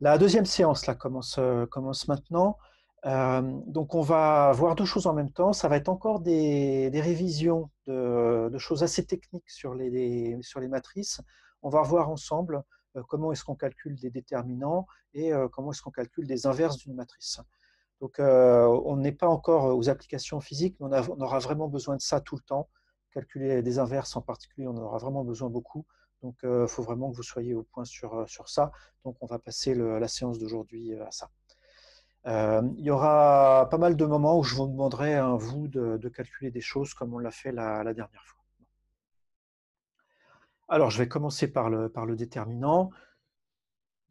La deuxième séance là, commence, euh, maintenant. Euh, donc, on va voir deux choses en même temps. Ça va être encore des, révisions de, choses assez techniques sur les, sur les matrices. On va revoir ensemble euh, comment est-ce qu'on calcule des déterminants et comment est-ce qu'on calcule des inverses d'une matrice. Donc, on n'est pas encore aux applications physiques, mais on, aura vraiment besoin de ça tout le temps. Calculer des inverses en particulier, on aura vraiment besoin beaucoup. Donc, il faut vraiment que vous soyez au point sur, ça. Donc, on va passer la séance d'aujourd'hui à ça. il y aura pas mal de moments où je vous demanderai, hein, vous, de, calculer des choses comme on l'a fait la, dernière fois. Alors, je vais commencer par le, par le déterminant.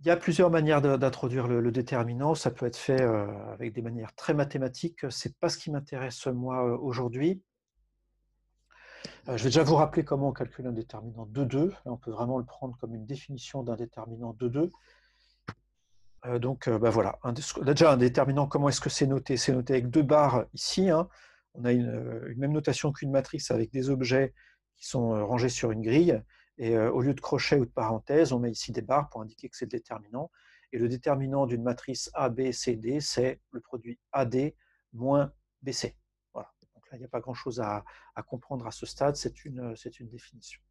Il y a plusieurs manières d'introduire le, le, déterminant. Ça peut être fait avec des manières très mathématiques. Ce n'est pas ce qui m'intéresse moi aujourd'hui. Euh, je vais déjà vous rappeler comment on calcule un déterminant de 2. on peut vraiment le prendre comme une définition d'un déterminant de 2. Euh, donc euh, bah voilà, déjà un déterminant, comment est-ce que c'est noté C'est noté avec deux barres ici. Hein. On a une, même notation qu'une matrice avec des objets qui sont rangés sur une grille. Et au lieu de crochets ou de parenthèses, on met ici des barres pour indiquer que c'est le déterminant. Et le déterminant d'une matrice ABCD, c'est le produit AD moins BC il n'y a pas grand-chose à, comprendre à ce stade, c'est une, définition.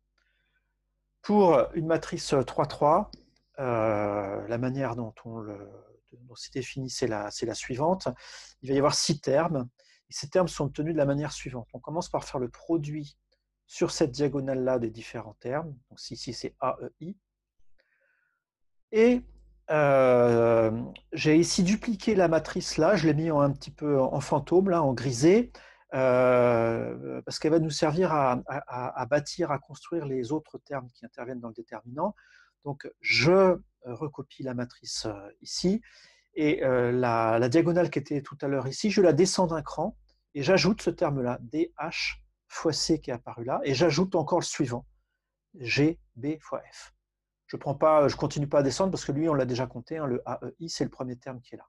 Pour euh, une matrice 3-3, euh, euh, la manière dont on le, c'est défini, c'est la, suivante. Il va y avoir six termes, et ces termes sont obtenus de la manière suivante. On commence par faire le produit sur cette diagonale-là des différents termes. Donc ici, c'est e, i. Et j'ai ici dupliqué la matrice là, je l'ai mis en un petit peu en fantôme, là, en grisé. Euh, parce qu'elle va nous servir à, bâtir, à construire les autres termes qui interviennent dans le déterminant. Donc, je euh, recopie la matrice euh, ici, et la, diagonale qui était tout à l'heure ici, je la descends d'un cran, et j'ajoute ce terme-là, DH fois C qui est apparu là, et j'ajoute encore le suivant, GB fois F. Je ne continue pas à descendre parce que lui, on l'a déjà compté, hein, le AEI, c'est le premier terme qui est là.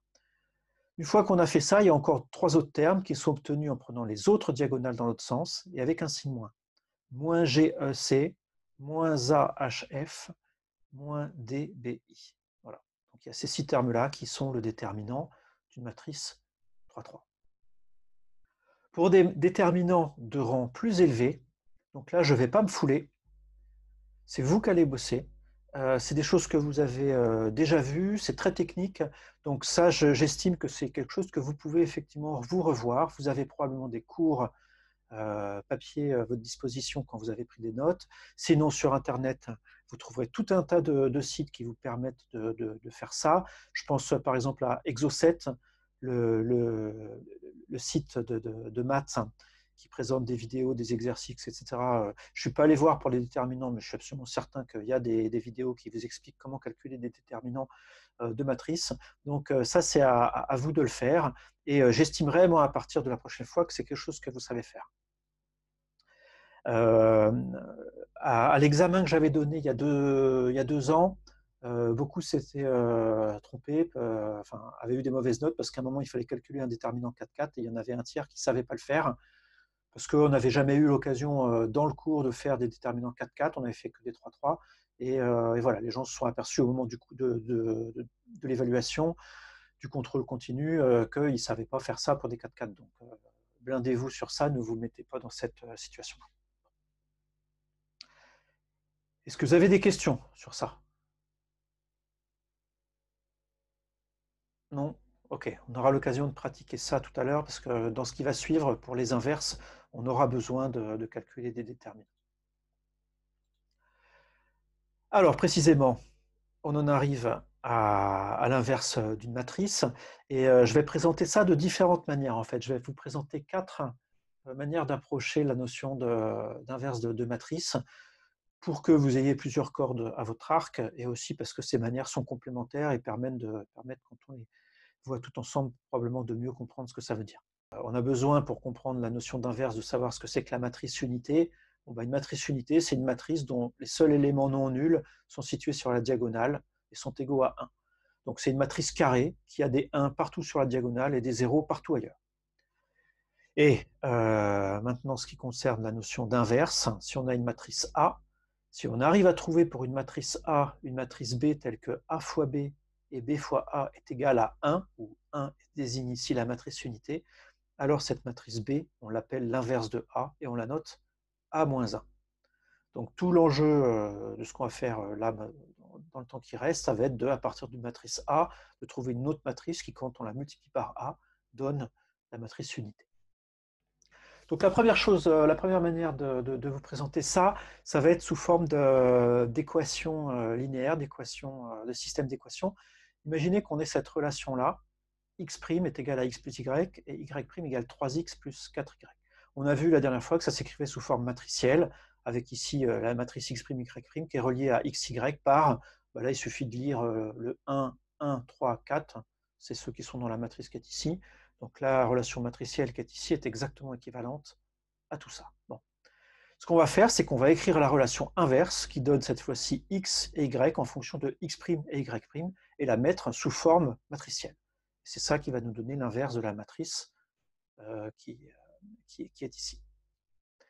Une fois qu'on a fait ça, il y a encore trois autres termes qui sont obtenus en prenant les autres diagonales dans l'autre sens et avec un signe moins. Moins GEC, moins AHF, moins DBI. Voilà. Donc il y a ces six termes-là qui sont le déterminant d'une matrice 3, 3. Pour des déterminants de rang plus élevé, donc là je ne vais pas me fouler, c'est vous qui allez bosser, euh, c'est des choses que vous avez euh, déjà vues, c'est très technique. Donc ça, j'estime que c'est quelque chose que vous pouvez effectivement vous revoir. Vous avez probablement des cours euh, papier à votre disposition quand vous avez pris des notes. Sinon, sur Internet, vous trouverez tout un tas de, sites qui vous permettent de, faire ça. Je pense par exemple à Exocet, le, le, le site de, maths qui présentent des vidéos, des exercices, etc. Euh, je ne suis pas allé voir pour les déterminants, mais je suis absolument certain qu'il y a des, vidéos qui vous expliquent comment calculer des déterminants euh, de matrice. Donc euh, ça, c'est à, vous de le faire. Et j'estimerai, moi, à partir de la prochaine fois, que c'est quelque chose que vous savez faire. à, l'examen que j'avais donné il y a deux, ans, beaucoup s'étaient trompés, enfin, avaient eu des mauvaises notes parce qu'à un moment, il fallait calculer un déterminant 4-4 et il y en avait un tiers qui ne savait pas le faire parce qu'on n'avait jamais eu l'occasion euh, dans le cours de faire des déterminants 4-4, on n'avait fait que des 3-3. Euh, et, voilà, les gens se sont aperçus au moment de, l'évaluation, du contrôle continu, euh, qu'ils ne savaient pas faire ça pour des 4-4. Donc, blindez-vous sur ça, ne vous mettez pas dans cette situation. Est-ce que vous avez des questions sur ça Non Ok, on aura l'occasion de pratiquer ça tout à l'heure, parce que dans ce qui va suivre, pour les inverses, on aura besoin de, calculer des déterminants. Alors précisément, on en arrive à, l'inverse euh, d'une matrice et euh, je vais présenter ça de différentes manières en fait. Je vais vous présenter quatre euh, manières d'approcher la notion d'inverse de, matrice pour que vous ayez plusieurs cordes à votre arc et aussi parce que ces manières sont complémentaires et permettent de permettre quand on les voit tout ensemble probablement de mieux comprendre ce que ça veut dire. Euh, on a besoin pour comprendre la notion d'inverse de savoir ce que c'est que la matrice unité. Bah, une matrice unité, c'est une matrice dont les seuls éléments non nuls sont situés sur la diagonale et sont égaux à 1. Donc c'est une matrice carrée qui a des 1 partout sur la diagonale et des 0 partout ailleurs. Et euh, maintenant, ce qui concerne la notion d'inverse, si on a une matrice A, si on arrive à trouver pour une matrice A une matrice B telle que A fois B et B fois A est égal à 1, où 1 désigne ici la matrice unité, alors cette matrice B, on l'appelle l'inverse de A et on la note A-1. Donc tout l'enjeu euh, de ce qu'on va faire euh, là ben, dans le temps qui reste, ça va être de, à partir d'une matrice A, de trouver une autre matrice qui, quand on la multiplie par A, donne la matrice unité. Donc la première chose, euh, la première manière de, vous présenter ça, ça va être sous forme d'équations linéaires, d'équations, de systèmes d'équations. Imaginez qu'on ait cette relation-là, x' est égal à x plus y et y' égale 3x plus 4y. On a vu la dernière fois que ça s'écrivait sous forme matricielle, avec ici euh, la matrice x', y' qui est reliée à X Y par, bah là il suffit de lire euh, le 1, 1, 3, 4, c'est ceux qui sont dans la matrice qui est ici. Donc la relation matricielle qui est ici est exactement équivalente à tout ça. Bon. Ce qu'on va faire, c'est qu'on va écrire la relation inverse qui donne cette fois-ci x et y en fonction de x' et y' et la mettre sous forme matricielle. C'est ça qui va nous donner l'inverse de la matrice euh, qui, euh, qui, est ici.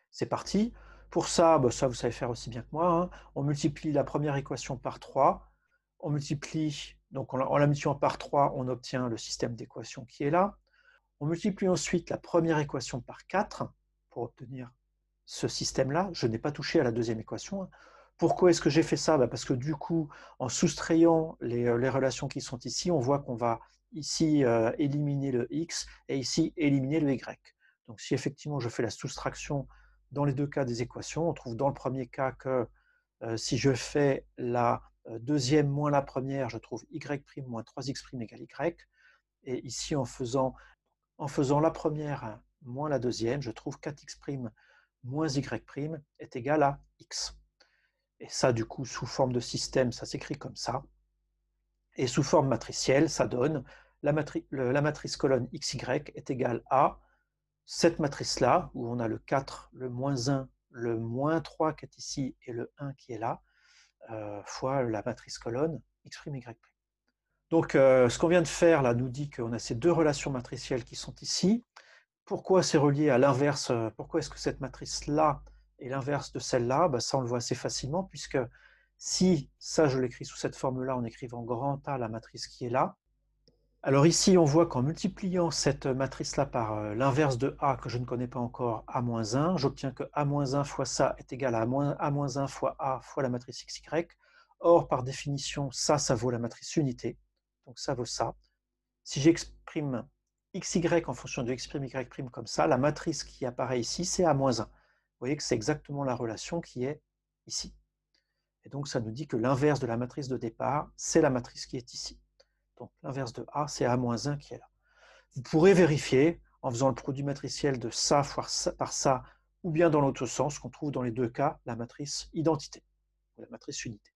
C'est parti. Pour ça, bah, ça vous savez faire aussi bien que moi, hein. on multiplie la première équation par 3, on multiplie, donc en la multipliant par 3, on obtient le système d'équations qui est là. On multiplie ensuite la première équation par 4 pour obtenir ce système-là. Je n'ai pas touché à la deuxième équation. Hein. Pourquoi est-ce que j'ai fait ça bah, Parce que du coup, en soustrayant euh, les, relations qui sont ici, on voit qu'on va ici euh, éliminer le x et ici éliminer le y. Donc si effectivement je fais la soustraction dans les deux cas des équations, on trouve dans le premier cas que euh, si je fais la euh, deuxième moins la première, je trouve y' moins 3x' égale y. Et ici en faisant, en faisant la première moins la deuxième, je trouve 4x' moins y' est égal à x. Et ça, du coup, sous forme de système, ça s'écrit comme ça. Et sous forme matricielle, ça donne la, matrice colonne XY est égale à cette matrice-là, où on a le 4, le moins 1, le moins 3 qui est ici et le 1 qui est là, euh, fois la matrice colonne X'Y'. Donc euh, ce qu'on vient de faire là nous dit qu'on a ces deux relations matricielles qui sont ici. Pourquoi c'est relié à l'inverse euh, Pourquoi est-ce que cette matrice-là est l'inverse de celle-là bah, Ça, on le voit assez facilement, puisque si ça, je l'écris sous cette forme-là, en écrivant grand A la matrice qui est là, alors ici, on voit qu'en multipliant cette matrice-là par euh, l'inverse de A que je ne connais pas encore, A-1, j'obtiens que A-1 fois ça est égal à A-1 fois A fois la matrice XY. Or, par définition, ça, ça vaut la matrice unité. Donc ça vaut ça. Si j'exprime XY en fonction de X', Y' comme ça, la matrice qui apparaît ici, c'est A-1. Vous voyez que c'est exactement la relation qui est ici. Et donc, ça nous dit que l'inverse de la matrice de départ, c'est la matrice qui est ici. Donc, l'inverse de A, c'est A-1 qui est là. Vous pourrez vérifier en faisant le produit matriciel de ça fois par ça, ou bien dans l'autre sens, qu'on trouve dans les deux cas la matrice identité, la matrice unité.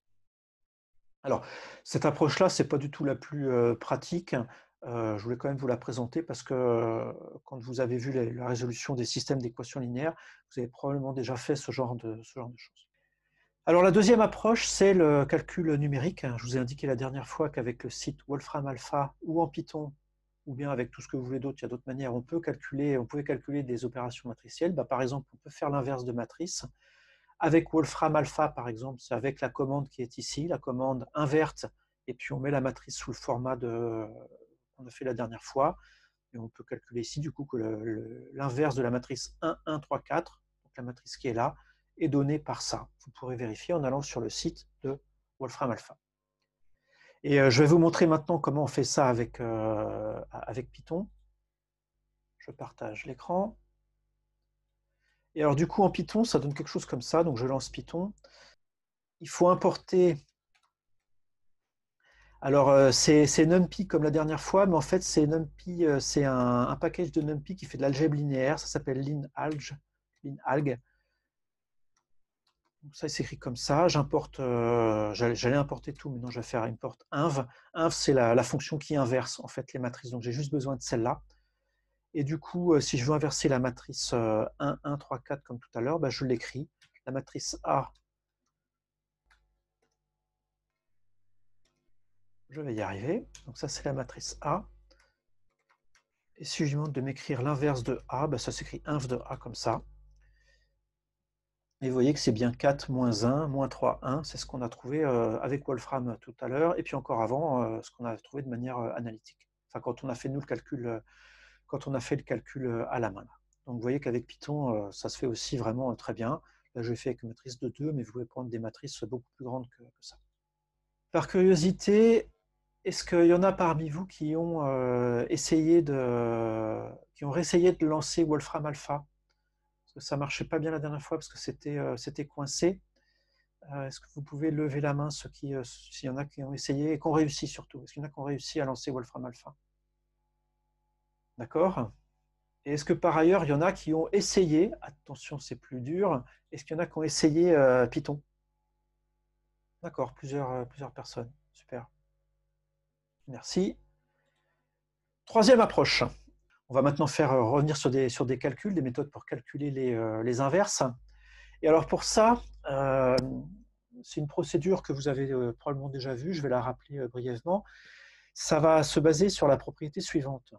Alors, cette approche-là, ce n'est pas du tout la plus euh, pratique. Euh, je voulais quand même vous la présenter parce que euh, quand vous avez vu la résolution des systèmes d'équations linéaires, vous avez probablement déjà fait ce genre de, ce genre de choses. Alors la deuxième approche, c'est le calcul numérique. Je vous ai indiqué la dernière fois qu'avec le site Wolfram Alpha ou en Python, ou bien avec tout ce que vous voulez d'autre, il y a d'autres manières, on, peut calculer, on pouvait calculer des opérations matricielles. Bah, par exemple, on peut faire l'inverse de matrice. Avec Wolfram Alpha, par exemple, c'est avec la commande qui est ici, la commande inverte, et puis on met la matrice sous le format de qu'on a fait la dernière fois. Et on peut calculer ici, du coup, que l'inverse de la matrice 1, 1, 3, 4, donc la matrice qui est là, est donnée par ça. Vous pourrez vérifier en allant sur le site de Wolfram Alpha. Et euh, je vais vous montrer maintenant comment on fait ça euh, avec, Python. Je partage l'écran. Et alors du coup, en Python, ça donne quelque chose comme ça. Donc je lance Python. Il faut importer... Alors euh, c'est NumPy comme la dernière fois, mais en fait c'est NumPy, c'est un, package de NumPy qui fait de l'algèbre linéaire. Ça s'appelle linalg. Donc ça s'écrit comme ça. J'importe, euh, j'allais importer tout, mais non, je vais faire import inv. Inv, c'est la, fonction qui inverse en fait les matrices. Donc j'ai juste besoin de celle-là. Et du coup, euh, si je veux inverser la matrice 1, 1, 3, 4 comme tout à l'heure, bah, je l'écris. La matrice A, je vais y arriver. Donc ça, c'est la matrice A. Et si je demande de m'écrire l'inverse de A, bah, ça s'écrit inv de A comme ça. Et vous voyez que c'est bien 4, moins 1, moins 3, 1. C'est ce qu'on a trouvé euh, avec Wolfram tout à l'heure, et puis encore avant, euh, ce qu'on a trouvé de manière euh, analytique. Enfin, quand on a fait, nous, le calcul, quand on a fait le calcul à la main. Donc, vous voyez qu'avec Python, ça se fait aussi vraiment très bien. Là, je l'ai fait avec une matrice de 2, mais vous pouvez prendre des matrices beaucoup plus grandes que, ça. Par curiosité, est-ce qu'il y en a parmi vous qui ont essayé de, qui ont essayé de lancer Wolfram Alpha ça marchait pas bien la dernière fois parce que c'était euh, c'était coincé. Euh, est-ce que vous pouvez lever la main ceux qui, euh, s'il y en a qui ont essayé et qui ont réussi surtout Est-ce qu'il y en a qui ont réussi à lancer Wolfram Alpha D'accord Et est-ce que par ailleurs, il y en a qui ont essayé, attention, c'est plus dur, est-ce qu'il y en a qui ont essayé Python D'accord, plusieurs, plusieurs personnes. Super. Merci. Troisième approche. On va maintenant faire euh, revenir sur des, sur des calculs, des méthodes pour calculer les, euh, inverses. Et alors pour ça, euh, c'est une procédure que vous avez probablement déjà vue, je vais la rappeler brièvement. Ça va se baser sur la propriété suivante.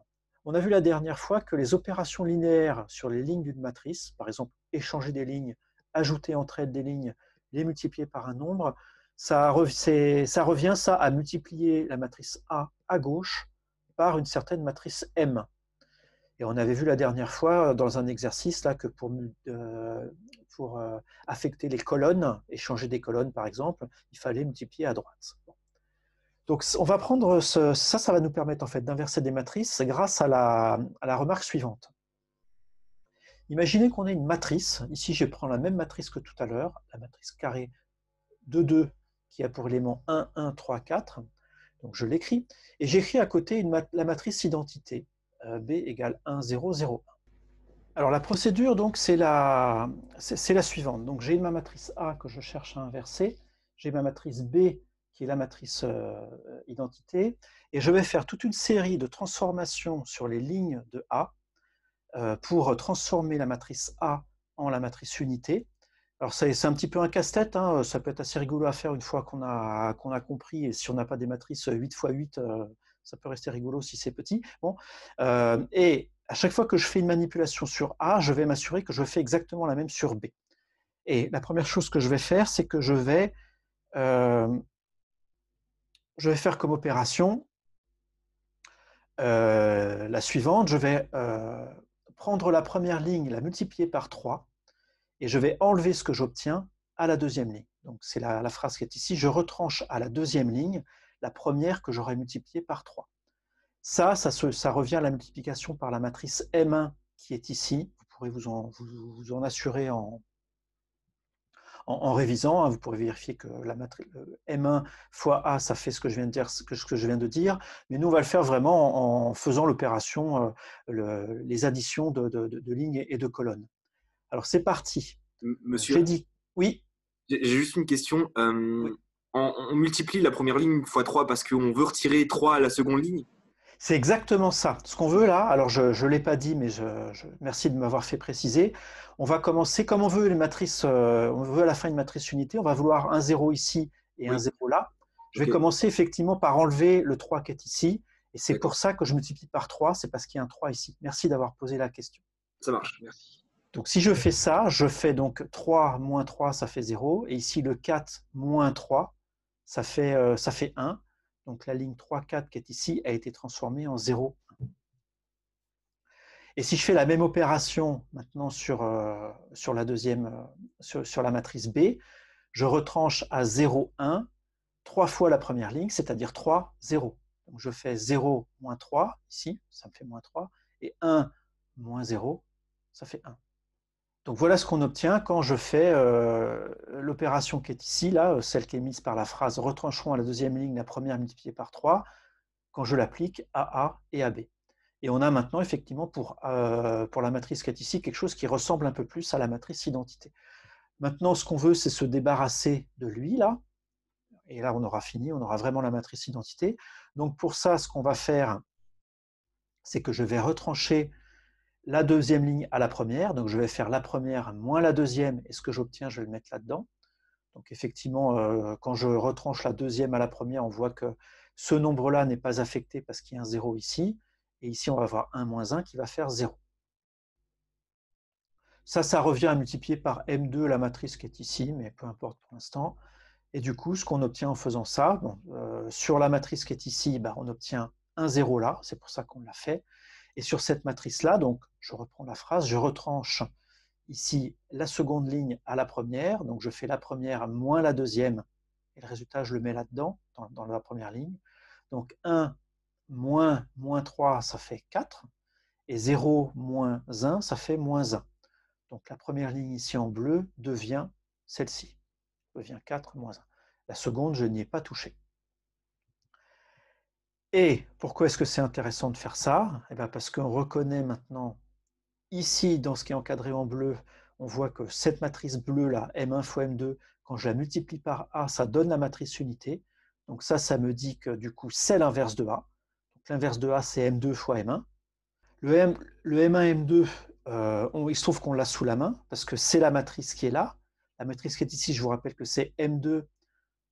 On a vu la dernière fois que les opérations linéaires sur les lignes d'une matrice, par exemple échanger des lignes, ajouter entre elles des lignes, les multiplier par un nombre, ça, ça revient ça à multiplier la matrice A à gauche par une certaine matrice M. Et on avait vu la dernière fois euh, dans un exercice là que pour, euh, euh, affecter les colonnes et changer des colonnes par exemple, il fallait multiplier à droite. Donc on va prendre ça, ça va nous permettre en fait d'inverser des matrices grâce à la, remarque suivante. Imaginez qu'on ait une matrice, ici je prends la même matrice que tout à l'heure, la matrice carré de 2 qui a pour élément 1, 1, 3, 4, donc je l'écris, et j'écris à côté la matrice identité euh, B égale 1, 0, 0, 1. Alors la procédure, donc, c'est la, c'est, la suivante. Donc j'ai ma matrice A que je cherche à inverser, j'ai ma matrice B qui est la matrice euh, identité, et je vais faire toute une série de transformations sur les lignes de A euh, pour transformer la matrice A en la matrice unité. Alors c'est, un petit peu un casse-tête, hein. ça peut être assez rigolo à faire une fois qu'on a, qu'on a compris, et si on n'a pas des matrices 8 x 8, ça peut rester rigolo si c'est petit. Bon. Euh, et à chaque fois que je fais une manipulation sur A, je vais m'assurer que je fais exactement la même sur B. Et la première chose que je vais faire, c'est que je vais, euh, je vais faire comme opération euh, la suivante, je vais prendre la première ligne, la multiplier par 3, et je vais enlever ce que j'obtiens à la deuxième ligne. Donc c'est la, phrase qui est ici, je retranche à la deuxième ligne la première que j'aurais multipliée par 3. Ça, ça, ça revient à la multiplication par la matrice M1 qui est ici. Vous pourrez vous en, vous, en assurer en, en, révisant, hein. vous pourrez vérifier que la matrice euh, M1 fois A, ça fait ce que je viens de dire, que, je viens de dire. Mais nous, on va le faire vraiment en, faisant l'opération, euh, les additions de, lignes et de colonnes. Alors, c'est parti. Monsieur. Dit... Oui. J'ai juste une question on, multiplie la première ligne fois 3 parce qu'on veut retirer 3 à la seconde ligne C'est exactement ça. Ce qu'on veut là, alors je ne l'ai pas dit, mais je, je merci de m'avoir fait préciser. On va commencer comme on veut les matrices euh, on veut à la fin une matrice unité, on va vouloir un 0 ici et un 0 là. Je vais commencer effectivement par enlever le 3 qui est ici. Et c'est pour ça que je multiplie par 3, c'est parce qu'il y a un 3 ici. Merci d'avoir posé la question. Ça marche, merci. Donc si je fais ça, je fais donc 3 moins 3, ça fait 0. Et ici, le 4 moins 3, ça fait, euh, ça fait 1. Donc la ligne 3, 4 qui est ici a été transformée en 0. Et si je fais la même opération maintenant sur, euh, sur la deuxième, euh, sur, la matrice B, je retranche à 0, 1, 3 fois la première ligne, c'est-à-dire 3, 0. Donc je fais 0, moins 3, ici, ça me fait moins 3, et 1, moins 0, ça fait 1. Donc voilà ce qu'on obtient quand je fais euh, l'opération qui est ici, là, euh, celle qui est mise par la phrase retrancherons à la deuxième ligne, la première multipliée par 3, quand je l'applique à A et à B. Et on a maintenant effectivement pour, euh, pour la matrice qui est ici quelque chose qui ressemble un peu plus à la matrice identité. Maintenant, ce qu'on veut, c'est se débarrasser de lui, là. Et là, on aura fini, on aura vraiment la matrice identité. Donc pour ça, ce qu'on va faire, c'est que je vais retrancher la deuxième ligne à la première. Donc, je vais faire la première moins la deuxième, et ce que j'obtiens, je vais le mettre là-dedans. Donc, effectivement, euh, quand je retranche la deuxième à la première, on voit que ce nombre-là n'est pas affecté parce qu'il y a un 0 ici. Et ici, on va avoir 1 moins 1 qui va faire 0. Ça, ça revient à multiplier par M2, la matrice qui est ici, mais peu importe pour l'instant. Et du coup, ce qu'on obtient en faisant ça, euh, sur la matrice qui est ici, bah, on obtient un 0 là, c'est pour ça qu'on l'a fait. Et sur cette matrice-là, donc, je reprends la phrase, je retranche ici la seconde ligne à la première, donc je fais la première moins la deuxième, et le résultat, je le mets là-dedans, dans, la première ligne. Donc 1 moins moins 3, ça fait 4, et 0 moins 1, ça fait moins 1. Donc la première ligne ici en bleu devient celle-ci, devient 4 moins 1. La seconde, je n'y ai pas touché. Et pourquoi est-ce que c'est intéressant de faire ça eh ben, Parce qu'on reconnaît maintenant, ici, dans ce qui est encadré en bleu, on voit que cette matrice bleue, là, M1 fois M2, quand je la multiplie par A, ça donne la matrice unité. Donc ça, ça me dit que du coup, c'est l'inverse de A. Donc l'inverse de A, c'est M2 fois M1. Le, M, le M1, M2, euh, il se trouve qu'on l'a sous la main, parce que c'est la matrice qui est là. La matrice qui est ici, je vous rappelle que c'est M2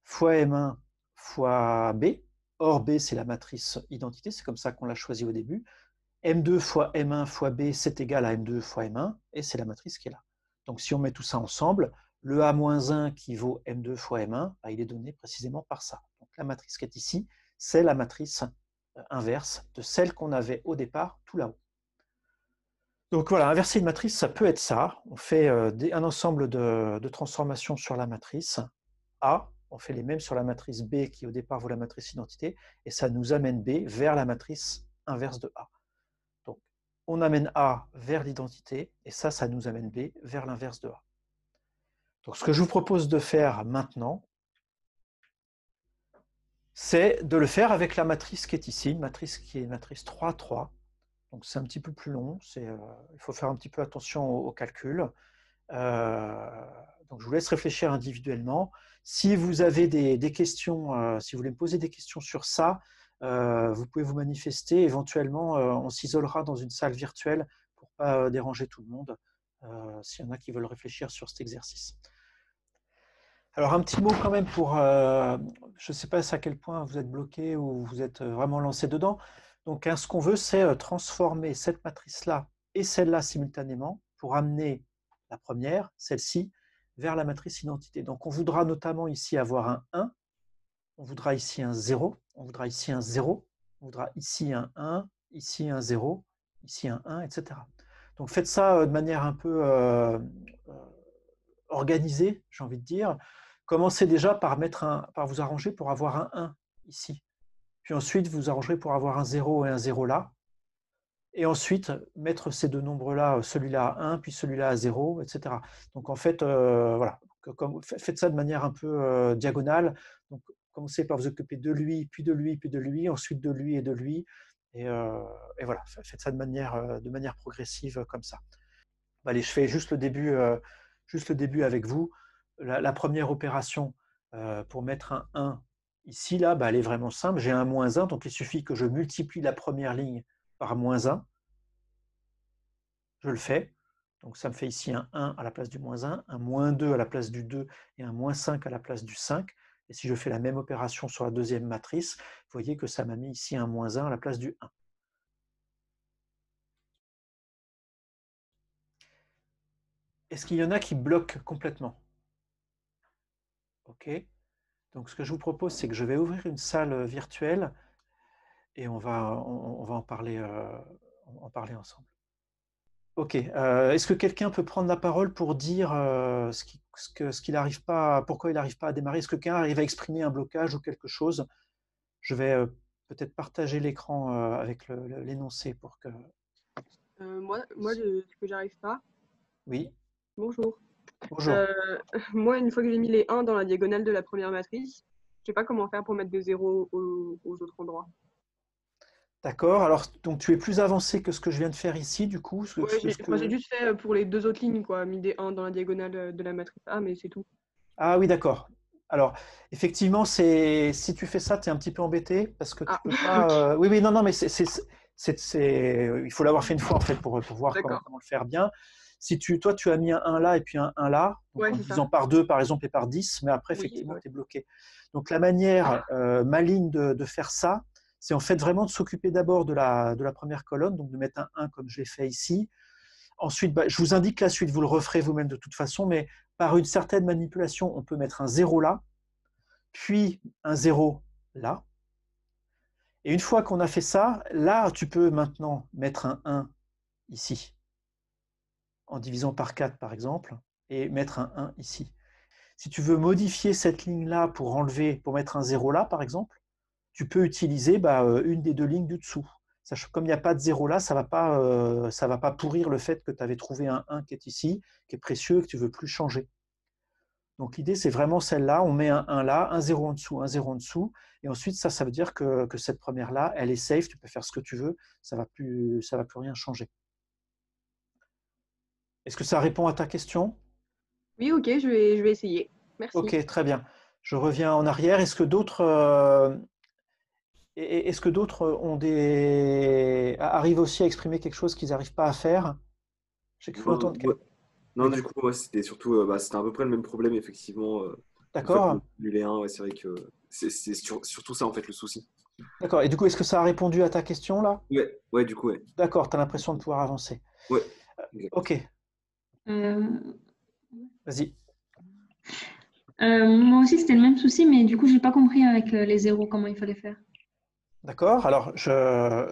fois M1 fois B. Or, B, c'est la matrice identité, c'est comme ça qu'on l'a choisi au début. M2 fois M1 fois B, c'est égal à M2 fois M1, et c'est la matrice qui est là. Donc, si on met tout ça ensemble, le A-1 qui vaut M2 fois M1, bah, il est donné précisément par ça. Donc, la matrice qui est ici, c'est la matrice euh, inverse de celle qu'on avait au départ tout là-haut. Donc voilà, inverser une matrice, ça peut être ça. On fait euh, un ensemble de, de transformations sur la matrice A, on fait les mêmes sur la matrice B qui au départ vaut la matrice identité, et ça nous amène B vers la matrice inverse de A. Donc on amène A vers l'identité, et ça, ça nous amène B vers l'inverse de A. Donc ce que je vous propose de faire maintenant, c'est de le faire avec la matrice qui est ici, une matrice qui est une matrice 3, 3. Donc c'est un petit peu plus long, euh, il faut faire un petit peu attention au, au calcul. Euh, je vous laisse réfléchir individuellement. Si vous avez des, questions, euh, si vous voulez me poser des questions sur ça, euh, vous pouvez vous manifester. Éventuellement, euh, on s'isolera dans une salle virtuelle pour pas déranger tout le monde, s'il y en a qui veulent réfléchir sur cet exercice. Alors un petit mot quand même pour, je ne sais pas à quel point vous êtes bloqué ou vous êtes vraiment lancé dedans. Donc ce qu'on veut, c'est transformer cette matrice-là et celle-là simultanément pour amener la première, celle-ci, vers la matrice identité. Donc on voudra notamment ici avoir un 1, on voudra ici un 0, on voudra ici un 0, on voudra ici un 1, ici un 0, ici un 1, etc. Donc faites ça euh, de manière un peu euh, euh, organisée, j'ai envie de dire. Commencez déjà par, mettre un, par vous arranger pour avoir un 1 ici. Puis ensuite, vous arrangerez pour avoir un 0 et un 0 là et ensuite mettre ces deux nombres-là, euh, celui-là à 1, puis celui-là à 0, etc. Donc en fait, euh, voilà, faites ça de manière un peu euh, diagonale. Donc commencez par vous occuper de lui, puis de lui, puis de lui, ensuite de lui et de lui. Et, voilà, faites ça de manière, de manière progressive comme ça. Bah, allez, je fais juste le début, juste le début avec vous. La, première opération pour mettre un 1 ici, là, bah, elle est vraiment simple. J'ai un moins 1, donc il suffit que je multiplie la première ligne à moins 1. Je le fais. Donc ça me fait ici un 1 à la place du moins 1, un moins 2 à la place du 2 et un moins 5 à la place du 5. Et si je fais la même opération sur la deuxième matrice, vous voyez que ça m'a mis ici un moins 1 à la place du 1. Est-ce qu'il y en a qui bloquent complètement OK. Donc ce que je vous propose, c'est que je vais ouvrir une salle euh, virtuelle et on va, on, va en, parler, euh, en parler ensemble. Ok, euh, est-ce que quelqu'un peut prendre la parole pour dire euh, ce ce pas, pourquoi il n'arrive pas à démarrer Est-ce que quelqu'un arrive à exprimer un blocage ou quelque chose Je vais peut-être partager l'écran avec l'énoncé pour que. moi, moi je, que j'arrive pas. Oui. Bonjour. Bonjour. moi, une fois que j'ai mis les 1 dans la diagonale de la première matrice, je ne sais pas comment faire pour mettre des 0 aux autres endroits. D'accord. Alors, donc, tu es plus avancé que ce que je viens de faire ici, du coup ce, Moi, j'ai juste fait euh, pour les deux autres lignes, quoi, mis des 1 dans la diagonale euh, de la matrice A, mais c'est tout. Ah oui, d'accord. Alors, effectivement, si tu fais ça, tu es un petit peu embêté parce que tu ah. peux pas. Euh, oui, oui, non, non, mais c'est, il faut l'avoir fait une fois en fait pour, pour voir comment, le faire bien. Si tu, toi, tu as mis un 1 là et puis un 1 là, en divisant par 2 par exemple et par 10, mais après, effectivement, tu es bloqué. Donc, la manière ah. maligne de, de faire ça, c'est en fait vraiment de s'occuper d'abord de la, de la première colonne, donc de mettre un 1 comme je l'ai fait ici. Ensuite, bah, je vous indique la suite, vous le referez vous-même de toute façon, mais par une certaine manipulation, on peut mettre un 0 là, puis un 0 là. Et une fois qu'on a fait ça, là, tu peux maintenant mettre un 1 ici, en divisant par 4 par exemple, et mettre un 1 ici. Si tu veux modifier cette ligne-là pour enlever, pour mettre un 0 là par exemple, tu peux utiliser bah, euh, une des deux lignes du dessous. Sache comme il n'y a pas de zéro là, ça ne va, pas, euh, va pas pourrir le fait que tu avais trouvé un 1 qui est ici, qui est précieux et que tu ne veux plus changer. Donc l'idée, c'est vraiment celle-là. On met un 1 là, un 0 en dessous, un 0 en dessous. Et ensuite, ça, ça veut dire que, cette première-là, elle est safe, tu peux faire ce que tu veux, ça ne va, plus, va plus rien changer. Est-ce que ça répond à ta question Oui, ok, je vais, essayer. Merci. Ok, très bien. Je reviens en arrière. Est-ce que d'autres euh, et est-ce que d'autres ont des... arrivent aussi à exprimer quelque chose qu'ils n'arrivent pas à faire J'ai cru bah, non, Non, du coup, c'était surtout, euh, bah, c'était à peu près le même problème, effectivement. Euh, D'accord. En c'est vrai que c'est surtout ça, en fait, le souci. D'accord. Et du coup, est-ce que ça a répondu à ta question, là ouais. ouais, du coup, ouais. D'accord, tu as l'impression de pouvoir avancer. Ouais. Euh, ok. Vas-y. moi aussi, c'était le même souci, mais du coup, j'ai pas compris avec les zéros comment il fallait faire. D'accord Alors, je,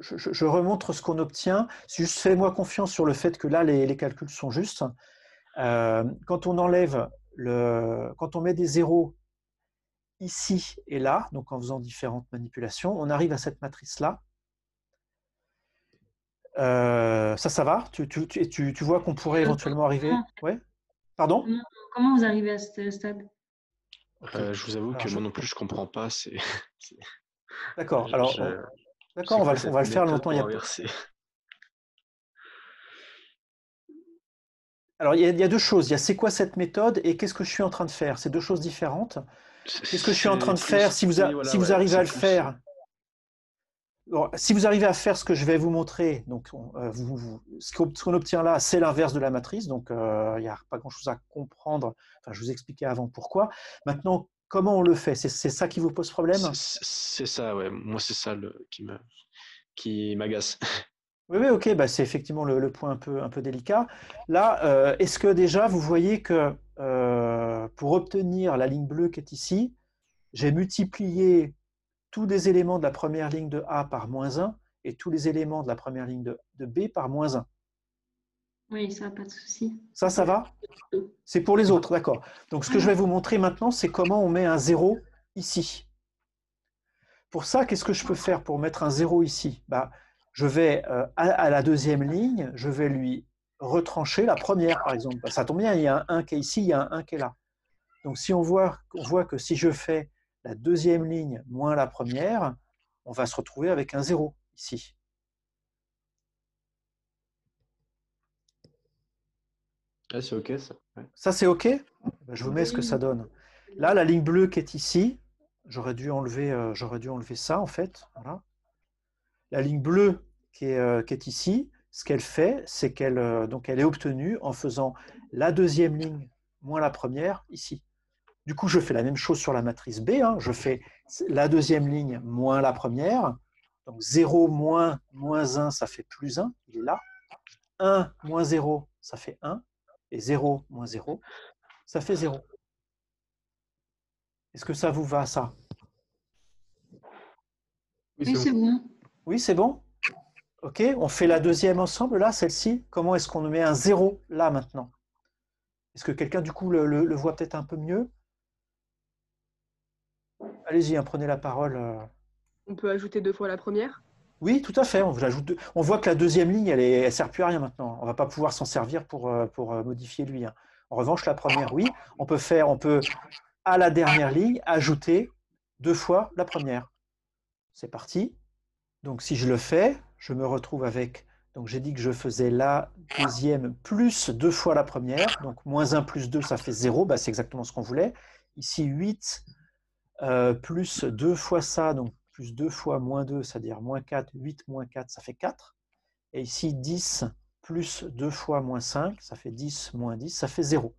je, remontre ce qu'on obtient. Juste fais-moi confiance sur le fait que là, les, calculs sont justes. Euh, quand on enlève, le, quand on met des zéros ici et là, donc en faisant différentes manipulations, on arrive à cette matrice-là. Euh, ça, ça va tu, vois qu'on pourrait euh, éventuellement arriver ouais Pardon Comment vous arrivez à ce stade Je vous avoue que moi non plus, je ne comprends pas. C'est... D'accord, alors d'accord, on va, on va le faire longtemps. Il y a... Alors, il y, a, deux choses. Il y a c'est quoi cette méthode et qu'est-ce que je suis en train de faire C'est deux choses différentes. Qu'est-ce que je suis en train de faire si vous, arrivez à le faire Si vous arrivez à faire ce que je vais vous montrer, donc, euh, ce qu'on obtient là, c'est l'inverse de la matrice. Donc, euh, il n'y a pas grand-chose à comprendre. je vous expliquais avant pourquoi. Maintenant, Comment on le fait c'est, ça qui vous pose problème c'est, ça, ouais. Moi, c'est ça le, qui, m'agace. Oui, oui, ok, bah, c'est effectivement le, point un peu, un peu délicat. Là, euh, est-ce que déjà vous voyez que euh, pour obtenir la ligne bleue qui est ici, j'ai multiplié tous les éléments de la première ligne de A par moins 1 et tous les éléments de la première ligne de, de B par moins 1. Oui, ça, pas de souci. Ça, ça va C'est pour les autres, d'accord. Donc, ce que je vais vous montrer maintenant, c'est comment on met un 0 ici. Pour ça, qu'est-ce que je peux faire pour mettre un 0 ici bah, Je vais euh, à, la deuxième ligne, je vais lui retrancher la première, par exemple. Bah, ça tombe bien, il y a un 1 qui est ici, il y a un 1 qui est là. Donc, si on voit, on voit que si je fais la deuxième ligne moins la première, on va se retrouver avec un 0 ici. c'est OK, ça. Ça, c'est OK eh ben, Je vous mets ce que ça donne. Là, la ligne bleue qui est ici, j'aurais dû, enlever, euh, dû enlever ça, en fait. La ligne bleue qui est, euh, est ici, ce qu'elle fait, c'est qu'elle euh, elle est obtenue en faisant la deuxième ligne moins la première, ici. Du coup, je fais la même chose sur la matrice B. Hein. Je fais la deuxième ligne moins la première. Donc 0 moins moins 1, ça fait plus 1. Il est là. 1 moins 0, ça fait 1. 0 moins 0, ça fait 0. Est-ce que ça vous va, ça Oui, c'est bon. Oui, c'est bon OK, on fait la deuxième ensemble, là, celle-ci. Comment est-ce qu'on met un 0 là maintenant Est-ce que quelqu'un, du coup, le, voit peut-être un peu mieux Allez-y, hein, prenez la parole. Euh. On peut ajouter deux fois la première oui, tout à fait. On, voit que la deuxième ligne, elle ne sert plus à rien maintenant. On va pas pouvoir s'en servir pour, euh, pour euh, modifier lui. Hein. En revanche, la première, oui, on peut faire, on peut à la dernière ligne ajouter deux fois la première. C'est parti. Donc si je le fais, je me retrouve avec, donc j'ai dit que je faisais la deuxième plus deux fois la première, donc moins 1 plus 2, ça fait 0, bah, c'est exactement ce qu'on voulait. Ici 8 euh, plus deux fois ça, donc plus 2 fois moins 2, c'est-à-dire moins 4, 8 moins 4, ça fait 4. Et ici, 10 plus 2 fois moins 5, ça fait 10 moins 10, ça fait 0.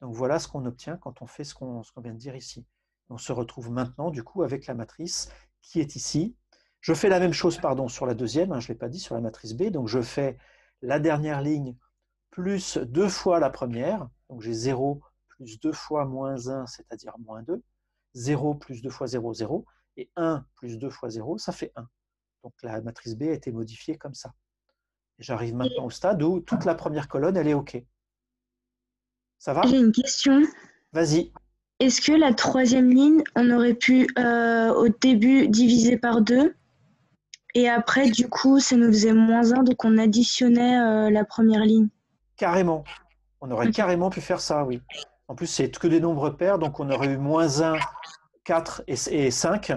Donc voilà ce qu'on obtient quand on fait ce qu'on vient de dire ici. On se retrouve maintenant du coup avec la matrice qui est ici. Je fais la même chose pardon, sur la deuxième, hein, je ne l'ai pas dit, sur la matrice B. Donc je fais la dernière ligne plus 2 fois la première. Donc j'ai 0 plus 2 fois moins 1, c'est-à-dire moins 2. 0 plus 2 fois 0, 0 et 1 plus 2 fois 0, ça fait 1. Donc la matrice B a été modifiée comme ça. J'arrive maintenant au stade où toute la première colonne, elle est OK. Ça va J'ai une question. Vas-y. Est-ce que la troisième ligne, on aurait pu euh, au début diviser par 2 et après, du coup, ça nous faisait moins 1, donc on additionnait euh, la première ligne Carrément. On aurait carrément pu faire ça, oui. En plus, c'est que des nombres pairs, donc on aurait eu moins 1 4 et, 5,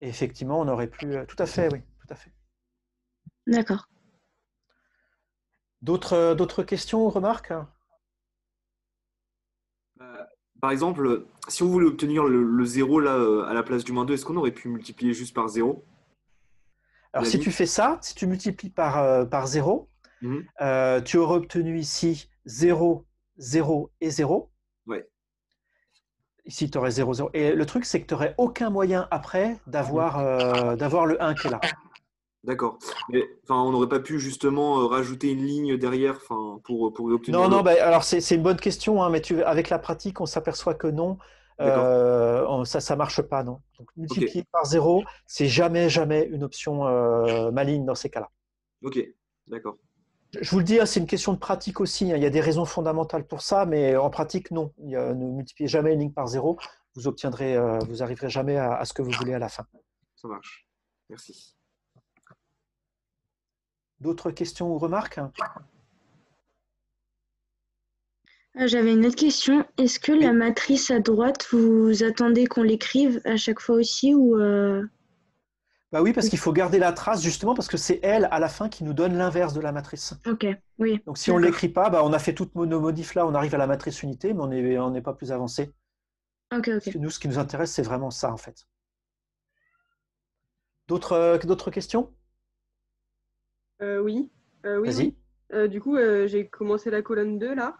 effectivement, on aurait pu. Euh, tout à fait, oui, tout à fait. D'accord. D'autres, euh, d'autres questions ou remarques euh, Par exemple, si on voulait obtenir le, 0 là, à la place du moins 2, est-ce qu'on aurait pu multiplier juste par 0 Alors, si tu fais ça, si tu multiplies par, par 0, mhm. tu aurais obtenu ici 0, 0 et 0. Ouais. Ici, tu aurais 0,0. Et le truc, c'est que tu n'aurais aucun moyen après d'avoir euh, d'avoir le 1 qui est là. D'accord. Mais enfin, on n'aurait pas pu justement euh, rajouter une ligne derrière enfin, pour, pour obtenir. Non, non, ben, alors c'est une bonne question, hein, mais tu, avec la pratique, on s'aperçoit que non. Euh, ça ça marche pas, non. Donc, multiplier par 0, c'est jamais, jamais une option maligne dans ces cas-là. Ok, d'accord. Je vous le dis, hein, c'est une question de pratique aussi. Hein. Il y a des raisons fondamentales pour ça, mais en pratique, non. ne multipliez jamais une ligne par zéro. Vous obtiendrez, euh, vous arriverez jamais à, ce que vous voulez à la fin. Ça marche. Merci. D'autres questions ou remarques hein euh, J'avais une autre question. Est-ce que la matrice à droite, vous attendez qu'on l'écrive à chaque fois aussi ou euh, bah oui, parce qu'il faut garder la trace justement parce que c'est elle à la fin qui nous donne l'inverse de la matrice. Ok, oui. Donc si on l'écrit pas, bah, on a fait toutes nos modifs là, on arrive à la matrice unité, mais on n'est pas plus avancé. Ok, ok. Nous, ce qui nous intéresse, c'est vraiment ça en fait. D'autres euh, questions euh, Oui. Euh, oui, du coup, j'ai commencé la colonne 2 là.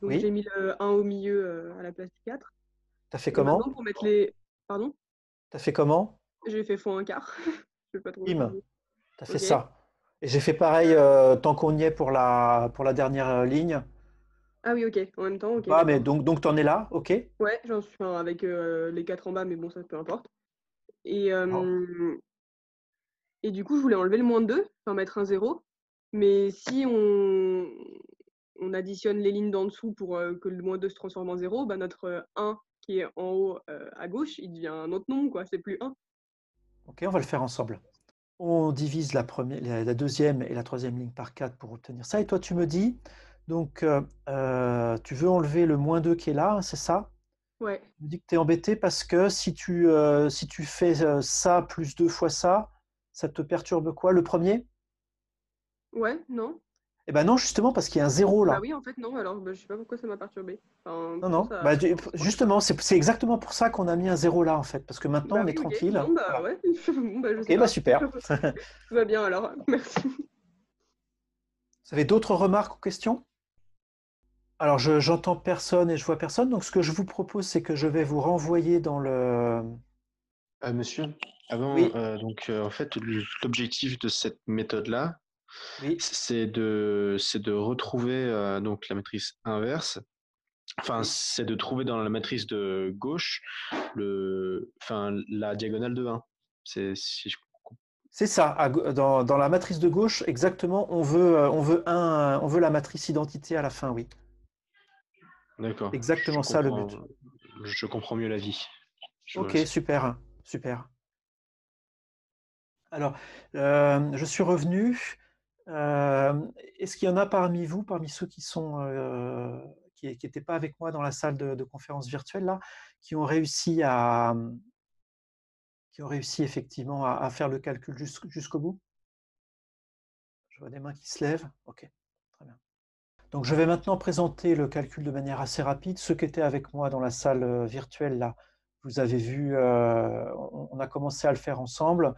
Donc j'ai mis le 1 au milieu à la place du 4. T'as fait comment Pour mettre les... Pardon T'as fait comment j'ai fait fois un quart. je pas Bim, t'as fait ça. Et j'ai fait pareil euh. Euh, tant qu'on y est pour la, pour la dernière euh, ligne. Ah oui, ok, en même temps, ok. Ah, mais donc, donc t'en es là, ok Ouais, j'en suis avec les quatre en bas, mais bon, ça peu importe. Et, et du coup, je voulais enlever le moins 2, enfin mettre un 0. Mais si on, on additionne les lignes d'en dessous pour que le moins 2 se transforme en 0, bah, notre 1 qui est en haut à gauche, il devient un autre nom quoi, c'est plus 1. Ok, on va le faire ensemble. On divise la, deuxième et la troisième ligne par 4 pour obtenir ça. Et toi, tu me dis, donc, euh, euh, tu veux enlever le moins 2 qui est là, hein, c'est ça Ouais. Tu me dis que tu es embêté parce que si tu, euh, si tu fais ça plus 2 fois ça, ça te perturbe quoi Le premier Ouais, non eh ben non, justement, parce qu'il y a un zéro là. Ah oui, en fait, non, alors bah, je sais pas pourquoi ça m'a perturbé. non, non, bah, justement, c'est exactement pour ça qu'on a mis un zéro là, en fait, parce que maintenant bah on est tranquille. ouais. Et super. Tout va bien alors, merci. Vous avez d'autres remarques ou questions alors, j'entends personne et je vois personne. Donc, ce que je vous propose, c'est que je vais vous renvoyer dans le. Euh, monsieur, avant, oui. Euh, donc, euh, en fait, l'objectif de cette méthode-là, c'est de, de retrouver euh, donc la matrice inverse. Enfin, c'est de trouver dans la matrice de gauche le, enfin, la diagonale de 1. C'est c'est ça, dans, dans, la matrice de gauche, exactement, on veut, euh, on veut, un, on veut la matrice identité à la fin, oui. D'accord. Exactement ça le but. Je comprends mieux la vie. ok, super, super. Alors, euh, je suis revenu. Est-ce qu'il y en a parmi vous, parmi ceux qui sont qui n'étaient pas avec moi dans la salle de, conférence virtuelle là, qui ont réussi à qui ont réussi effectivement à, faire le calcul jusqu'au bout Je vois des mains qui se lèvent. Ok, très bien. Donc je vais maintenant présenter le calcul de manière assez rapide. Ceux qui étaient avec moi dans la salle virtuelle là, vous avez vu, on, on a commencé à le faire ensemble.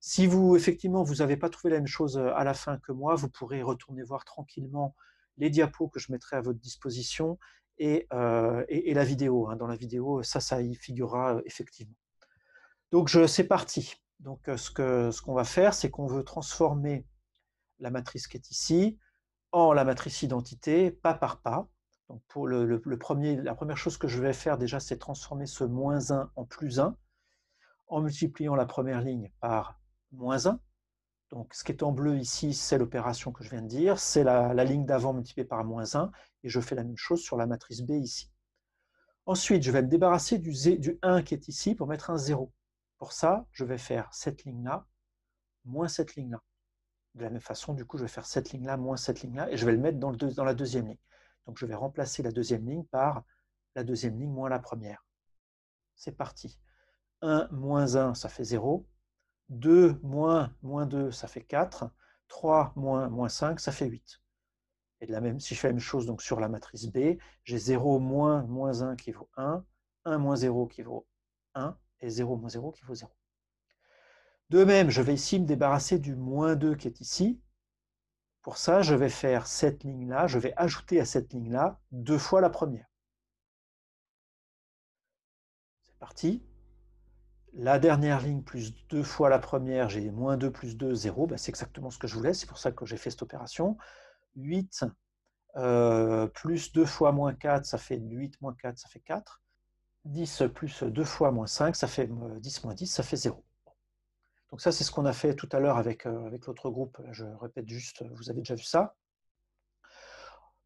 Si vous, effectivement, vous n'avez pas trouvé la même chose euh, à la fin que moi, vous pourrez retourner voir tranquillement les diapos que je mettrai à votre disposition et, euh, la vidéo. Hein. Dans la vidéo, ça, ça y figurera euh, effectivement. Donc, c'est parti. Donc, ce qu'on va faire, c'est qu'on veut transformer la matrice qui est ici en la matrice identité, pas par pas. Donc pour le, premier, la première chose que je vais faire déjà, c'est transformer ce moins 1 en plus 1 en multipliant la première ligne par moins 1. Donc ce qui est en bleu ici, c'est l'opération que je viens de dire, c'est la, ligne d'avant multipliée par moins 1, et je fais la même chose sur la matrice B ici. Ensuite, je vais me débarrasser du, du 1 qui est ici pour mettre un 0. Pour ça, je vais faire cette ligne-là, moins cette ligne-là. De la même façon, du coup, je vais faire cette ligne-là, moins cette ligne-là, et je vais le mettre dans, le dans la deuxième ligne. Donc je vais remplacer la deuxième ligne par la deuxième ligne moins la première. C'est parti. 1 moins 1, ça fait 0. 2 moins moins 2, ça fait 4. 3 moins moins 5, ça fait 8. Et de la même, si je fais la même chose sur la matrice B, j'ai 0 moins moins 1 qui vaut 1, 1 moins 0 qui vaut 1, et 0 moins 0 qui vaut 0. De même, je vais ici me débarrasser du moins 2 qui est ici. Pour ça, je vais faire cette ligne-là, je vais ajouter à cette ligne-là deux fois la première. C'est parti la dernière ligne plus deux fois la première, j'ai moins 2 plus 2, 0, ben, c'est exactement ce que je voulais, c'est pour ça que j'ai fait cette opération. 8 euh, plus 2 fois moins 4, ça fait 8 moins 4, ça fait 4. 10 plus 2 fois moins 5, ça fait 10 euh, moins 10, ça fait 0. Donc ça, c'est ce qu'on a fait tout à l'heure avec, euh, avec l'autre groupe. Je répète juste, vous avez déjà vu ça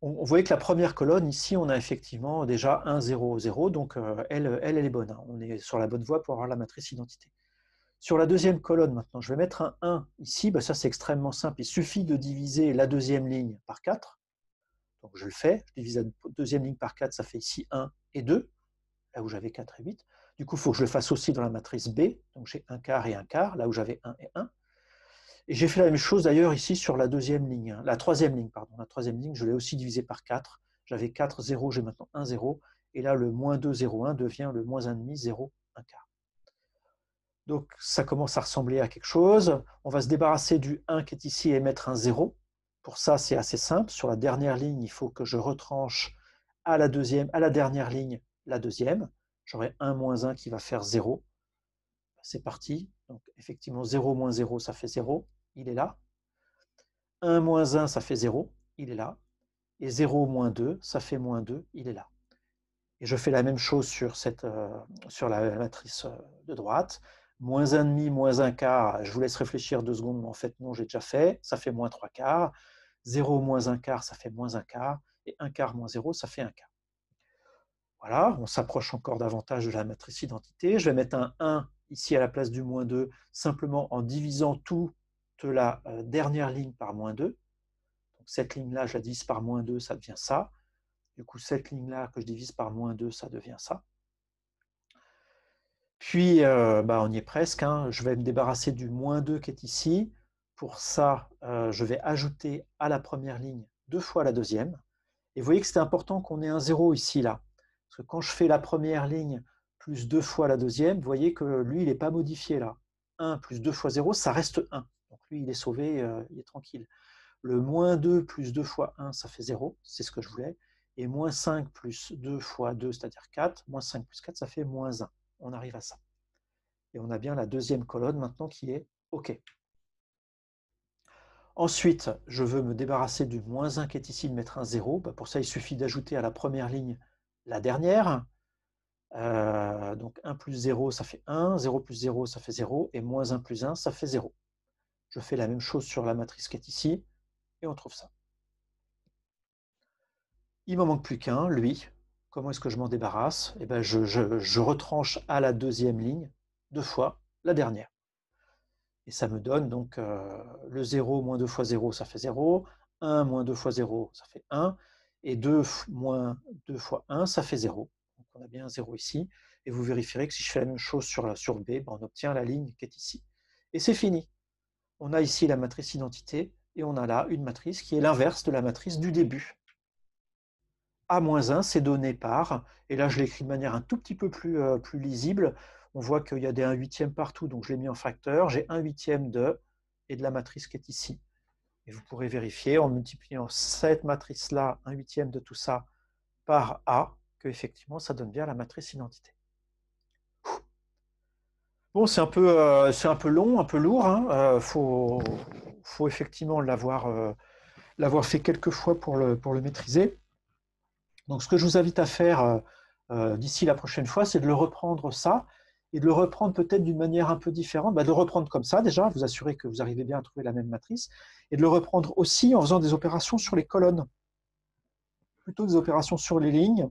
on, voyait que la première colonne, ici, on a effectivement déjà 1, 0, 0, donc euh, elle, elle, est bonne. Hein. On est sur la bonne voie pour avoir la matrice identité. Sur la deuxième colonne, maintenant, je vais mettre un 1 ici. Bah, ça, c'est extrêmement simple. Il suffit de diviser la deuxième ligne par 4. Donc, je le fais. Je divise la deuxième ligne par 4, ça fait ici 1 et 2, là où j'avais 4 et 8. Du coup, il faut que je le fasse aussi dans la matrice B. Donc, j'ai un quart et un quart, là où j'avais 1 et 1. Et j'ai fait la même chose d'ailleurs ici sur la deuxième ligne, hein, la troisième ligne, pardon. La troisième ligne, je l'ai aussi divisé par 4. J'avais 4, 0, j'ai maintenant 1, 0. Et là, le moins 2, 0, 1 devient le moins 1,5, 0, 1 quart. Donc ça commence à ressembler à quelque chose. On va se débarrasser du 1 qui est ici et mettre un 0. Pour ça, c'est assez simple. Sur la dernière ligne, il faut que je retranche à la, deuxième, à la dernière ligne la deuxième. J'aurai 1 moins 1 qui va faire 0. C'est parti. Donc effectivement, 0 moins 0, ça fait 0, il est là. 1 moins 1, ça fait 0, il est là. Et 0 moins 2, ça fait moins 2, il est là. Et je fais la même chose sur, cette, euh, sur la matrice euh, de droite. Moins 1,5, moins 1 quart, je vous laisse réfléchir deux secondes, mais en fait, non, j'ai déjà fait. Ça fait moins 3 quarts. 0 moins 1 quart, ça fait moins 1 quart. Et 1 quart moins 0, ça fait 1 quart. Voilà, on s'approche encore davantage de la matrice identité. Je vais mettre un 1 ici à la place du moins 2, simplement en divisant toute la euh, dernière ligne par moins 2. cette ligne-là, je la divise par moins 2, ça devient ça. Du coup, cette ligne-là que je divise par moins 2, ça devient ça. Puis, euh, bah, on y est presque. Hein. Je vais me débarrasser du moins 2 qui est ici. Pour ça, euh, je vais ajouter à la première ligne deux fois la deuxième. Et vous voyez que c'est important qu'on ait un 0 ici, là. Parce que quand je fais la première ligne, plus 2 fois la deuxième, vous voyez que lui, il n'est pas modifié là. 1 plus 2 fois 0, ça reste 1. Donc lui, il est sauvé, euh, il est tranquille. Le moins 2 plus 2 fois 1, ça fait 0, c'est ce que je voulais. Et moins 5 plus 2 fois 2, c'est-à-dire 4. Moins 5 plus 4, ça fait moins 1. On arrive à ça. Et on a bien la deuxième colonne maintenant qui est OK. Ensuite, je veux me débarrasser du moins 1 qui est ici, de mettre un 0. Bah, pour ça, il suffit d'ajouter à la première ligne la dernière, euh, donc 1 plus 0, ça fait 1, 0 plus 0, ça fait 0, et moins 1 plus 1, ça fait 0. Je fais la même chose sur la matrice qui est ici, et on trouve ça. Il m'en manque plus qu'un, lui. Comment est-ce que je m'en débarrasse eh ben je, retranche à la deuxième ligne, deux fois, la dernière. Et ça me donne donc euh, le 0 moins 2 fois 0, ça fait 0. 1 moins 2 fois 0, ça fait 1. Et 2 moins 2 fois 1, ça fait 0 on a bien un 0 ici, et vous vérifierez que si je fais la même chose sur, sur B, ben, on obtient la ligne qui est ici. Et c'est fini. On a ici la matrice identité, et on a là une matrice qui est l'inverse de la matrice du début. A-1, c'est donné par, et là je l'écris de manière un tout petit peu plus, euh, plus lisible, on voit qu'il y a des 1 huitième partout, donc je l'ai mis en facteur, j'ai 1 huitième de, et de la matrice qui est ici. Et vous pourrez vérifier en multipliant cette matrice-là, 1 huitième de tout ça, par A, que effectivement ça donne bien la matrice identité. Bon, c'est un peu, euh, c'est un peu long, un peu lourd. Il hein. euh, faut, effectivement l'avoir, euh, l'avoir fait quelques fois pour le, pour le maîtriser. Donc, ce que je vous invite à faire d'ici la prochaine fois, c'est de le reprendre ça et de le reprendre peut-être d'une manière un peu différente. Bah, de reprendre comme ça déjà, vous assurez que vous arrivez bien à trouver la même matrice, et de le reprendre aussi en faisant des opérations sur les colonnes, plutôt des opérations sur les lignes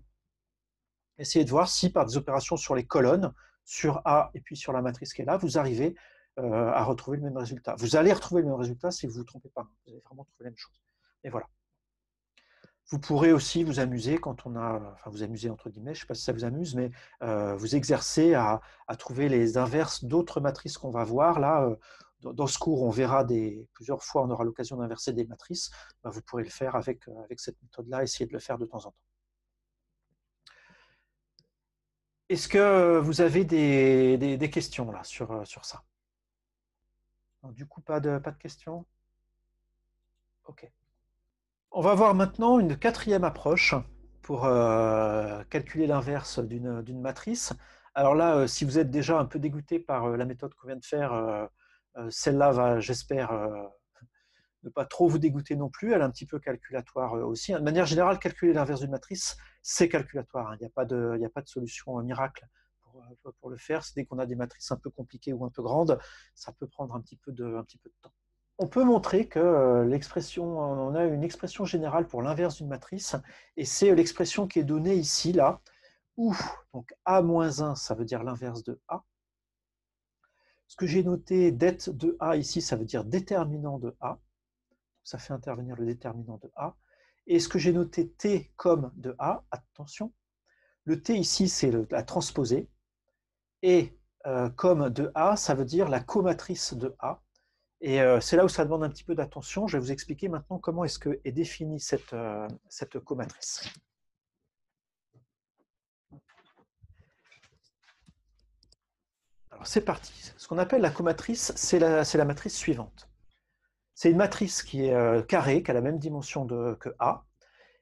Essayez de voir si par des opérations sur les colonnes, sur A et puis sur la matrice qui est là, vous arrivez euh, à retrouver le même résultat. Vous allez retrouver le même résultat si vous ne vous trompez pas. Vous allez vraiment trouver la même chose. Et voilà. Vous pourrez aussi vous amuser quand on a, enfin vous amuser entre guillemets, je ne sais pas si ça vous amuse, mais euh, vous exercer à, trouver les inverses d'autres matrices qu'on va voir. Là, euh, dans ce cours, on verra plusieurs fois, on aura l'occasion d'inverser des matrices. Bah, vous pourrez le faire avec, avec cette méthode-là, essayer de le faire de temps en temps. Est-ce que vous avez des, questions là sur, euh, sur ça Du coup, pas de, pas de questions Ok. On va voir maintenant une quatrième approche pour euh, calculer l'inverse d'une matrice. Alors là, euh, si vous êtes déjà un peu dégoûté par la méthode qu'on vient de faire, celle-là va, j'espère, ne pas trop vous dégoûter non plus. Elle est un petit peu calculatoire euh, aussi. De manière générale, calculer l'inverse d'une matrice, c'est calculatoire. Hein. Il n'y a, pas de, a pas de solution euh, miracle euh, pour, le faire. Dès qu'on a des matrices un peu compliquées ou un peu grandes, ça peut prendre un petit peu de, un petit peu de temps. On peut montrer que l'expression, on a une expression générale pour l'inverse d'une matrice, et c'est l'expression qui est donnée ici, là, où donc A-1, ça veut dire l'inverse de A, ce que j'ai noté, dette de A ici, ça veut dire déterminant de A ça fait intervenir le déterminant de A. Et ce que j'ai noté T comme de A, attention, le T ici, c'est la transposée. Et euh, comme de A, ça veut dire la comatrice de A. Et euh, c'est là où ça demande un petit peu d'attention. Je vais vous expliquer maintenant comment est-ce que est définie cette, euh, cette comatrice. Alors c'est parti. Ce qu'on appelle la comatrice, c'est la matrice suivante. C'est une matrice qui est euh, carrée, qui a la même dimension que A.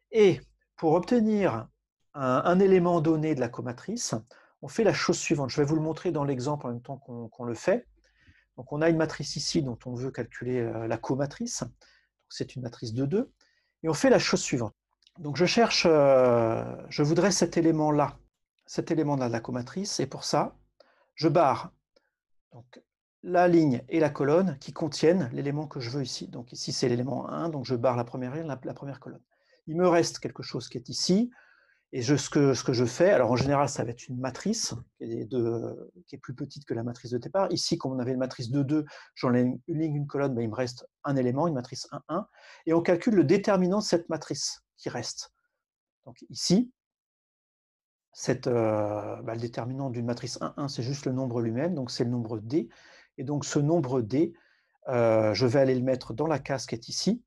Et pour obtenir un, élément donné de la comatrice, on fait la chose suivante. Je vais vous le montrer dans l'exemple en même temps qu'on le fait. Donc on a une matrice ici dont on veut calculer euh, la comatrice. C'est une matrice de 2. Et on fait la chose suivante. Donc je cherche, euh, je voudrais cet élément-là, cet élément-là de la comatrice. Et pour ça, je barre donc, la ligne et la colonne qui contiennent l'élément que je veux ici. Donc ici, c'est l'élément 1, donc je barre la première ligne, la, première colonne. Il me reste quelque chose qui est ici, et ce, que, je fais, alors en général, ça va être une matrice qui est, plus petite que la matrice de départ. Ici, comme on avait une matrice de 2, j'enlève une ligne, une colonne, ben, il me reste un élément, une matrice 1, 1, et on calcule le déterminant de cette matrice qui reste. Donc ici, euh, ben, le déterminant d'une matrice 1, 1, c'est juste le nombre lui-même, donc c'est le nombre D. Et donc ce nombre D, euh, je vais aller le mettre dans la case qui est ici.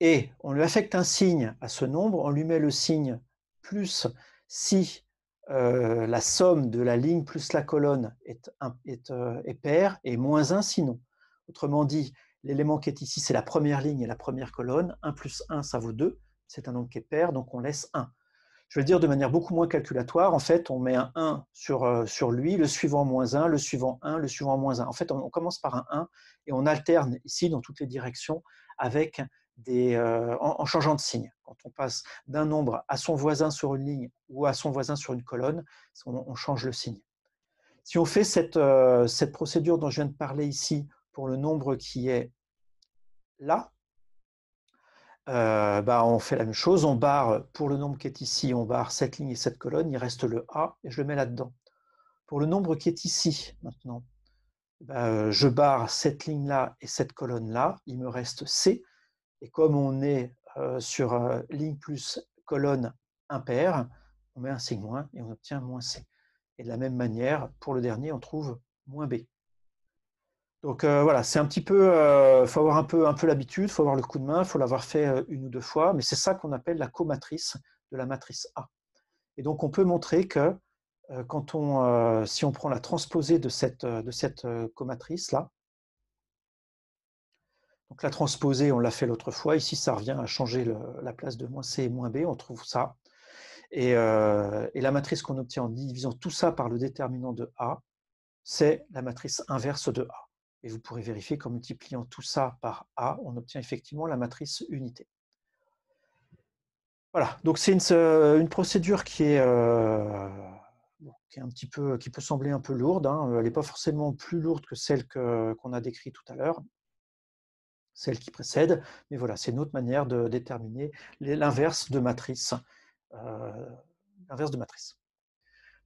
Et on lui affecte un signe à ce nombre, on lui met le signe plus si euh, la somme de la ligne plus la colonne est, est, euh, est paire et moins 1 sinon. Autrement dit, l'élément qui est ici, c'est la première ligne et la première colonne. 1 plus 1, ça vaut 2. C'est un nombre qui est pair, donc on laisse 1 je vais dire de manière beaucoup moins calculatoire, en fait, on met un 1 sur, euh, sur lui, le suivant moins 1, le suivant 1, le suivant moins 1. En fait, on, commence par un 1 et on alterne ici dans toutes les directions avec des, euh, en, changeant de signe. Quand on passe d'un nombre à son voisin sur une ligne ou à son voisin sur une colonne, on, change le signe. Si on fait cette, euh, cette procédure dont je viens de parler ici pour le nombre qui est là, euh, bah, on fait la même chose, on barre, pour le nombre qui est ici, on barre cette ligne et cette colonne, il reste le A et je le mets là-dedans. Pour le nombre qui est ici maintenant, bah, euh, je barre cette ligne-là et cette colonne-là, il me reste C, et comme on est euh, sur ligne plus colonne impair, on met un signe moins et on obtient moins C. Et de la même manière, pour le dernier, on trouve moins B. Donc euh, voilà, c'est un petit peu, euh, faut avoir un peu, un peu l'habitude, faut avoir le coup de main, faut l'avoir fait euh, une ou deux fois, mais c'est ça qu'on appelle la comatrice de la matrice A. Et donc on peut montrer que quand on, si on prend la transposée de cette, de cette comatrice là, donc la transposée on l'a fait l'autre fois, ici ça revient à changer la place de moins c et moins b, on trouve ça. Et, et la matrice qu'on obtient en divisant tout ça par le déterminant de A, c'est la matrice inverse de A. Et vous pourrez vérifier qu'en multipliant tout ça par A, on obtient effectivement la matrice unité. Voilà, donc c'est une, euh, procédure euh, qui est, un petit peu, qui peut sembler un peu lourde. Hein, elle n'est pas forcément plus lourde que celle qu'on a décrite tout à l'heure, celle qui précède. Mais voilà, c'est une autre manière de déterminer l'inverse de matrice. Euh, de matrice.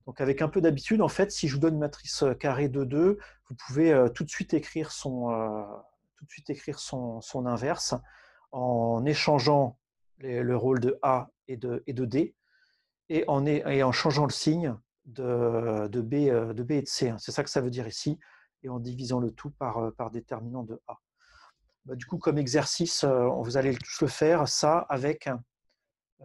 Donc avec un peu d'habitude, en fait, si je vous donne une matrice euh, carrée de 2, vous pouvez euh, tout de suite écrire son, euh, inverse en échangeant le rôle de A et de, D et en, changeant le signe de, B, et de C. Hein. C'est ça que ça veut dire ici et en divisant le tout par, déterminant de A. Bah, du coup, comme exercice, vous allez tous le faire, ça avec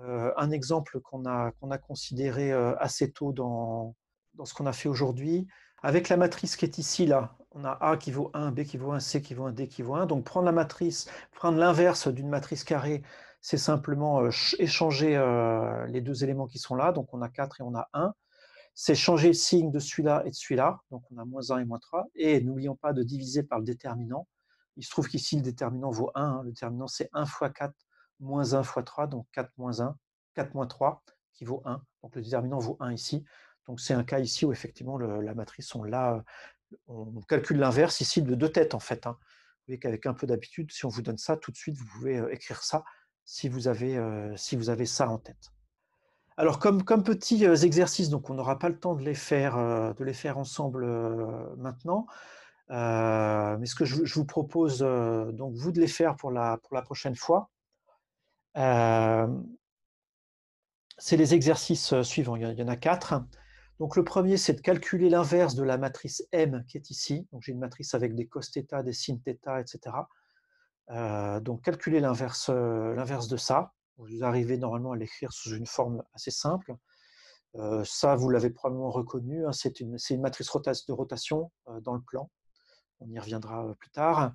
euh, un exemple qu'on a, a considéré euh, assez tôt dans, dans ce qu'on a fait aujourd'hui, avec la matrice qui est ici, là, on a A qui vaut 1, B qui vaut 1, C qui vaut 1, D qui vaut 1. Donc prendre la matrice, prendre l'inverse d'une matrice carrée, c'est simplement euh, échanger les deux éléments qui sont là. Donc on a 4 et on a 1. C'est changer le signe de celui-là et de celui-là. Donc on a moins 1 et moins 3. Et n'oublions pas de diviser par le déterminant. Il se trouve qu'ici, le déterminant vaut 1. Hein. Le déterminant, c'est 1 fois 4 moins 1 fois 3, donc 4 moins 1, 4 moins 3 qui vaut 1. Donc le déterminant vaut 1 ici. Donc c'est un cas ici où effectivement la matrice, on là on calcule l'inverse ici de deux têtes en fait. Hein. Vous voyez qu'avec un peu d'habitude, si on vous donne ça, tout de suite vous pouvez euh, écrire ça si vous avez, euh, si vous avez ça en tête. Alors comme, comme petits euh, exercices, donc on n'aura pas le temps de les faire, de les faire ensemble maintenant. mais ce que je, je vous propose donc vous de les faire pour la, pour la prochaine fois c'est les exercices suivants, il y en a quatre. Donc le premier, c'est de calculer l'inverse de la matrice M qui est ici. Donc j'ai une matrice avec des cos des sin etc. donc calculer l'inverse de ça. Vous arrivez normalement à l'écrire sous une forme assez simple. ça, vous l'avez probablement reconnu, hein, c'est une, matrice de rotation dans le plan. On y reviendra plus tard.